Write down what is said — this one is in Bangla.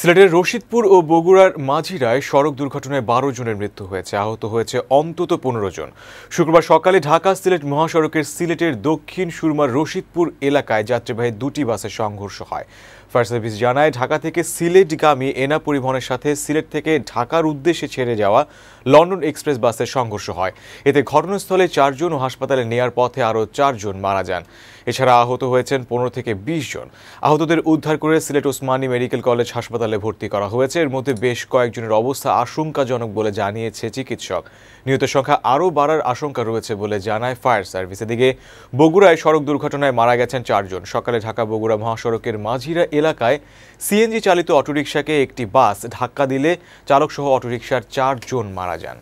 সিলেটের রশিদপুর ও বগুড়ার মাঝিরায় সড়ক দুর্ঘটনায় বারো জনের মৃত্যু হয়েছে আহত হয়েছে অন্তত পনেরো জন শুক্রবার সকালে ঢাকা সিলেট মহাসড়কের সিলেটের দক্ষিণ সুরমার রশিদপুর এলাকায় যাত্রীবাহী দুটি বাসে সংঘর্ষ হয় ফায়ার সার্ভিস জানায় ঢাকা থেকে সিলেটগামী এনা পরিবহনের সাথে সিলেট থেকে ঢাকার উদ্দেশ্যে ছেড়ে যাওয়া লন্ডন এক্সপ্রেস বাসের সংঘর্ষ হয় এতে ঘটনাস্থলে চারজন ও হাসপাতালে নেয়ার পথে আরও চারজন মারা যান এছাড়া আহত হয়েছেন পনেরো থেকে বিশ জন আহতদের উদ্ধার করে সিলেট ওসমানী মেডিকেল কলেজ হাসপাতাল হাসপাতালে ভর্তি করা হয়েছে এর মধ্যে বেশ কয়েকজনের অবস্থা আশঙ্কাজনক বলে জানিয়েছে চিকিৎসক নিহত সংখ্যা আরও বাড়ার আশঙ্কা রয়েছে বলে জানায় ফায়ার সার্ভিস এদিকে বগুড়ায় সড়ক দুর্ঘটনায় মারা গেছেন চারজন সকালে ঢাকা বগুড়া মহাসড়কের মাঝিরা এলাকায় সিএনজি চালিত অটোরিকশাকে একটি বাস ধাক্কা দিলে চালকসহ অটোরিকশার চারজন মারা যান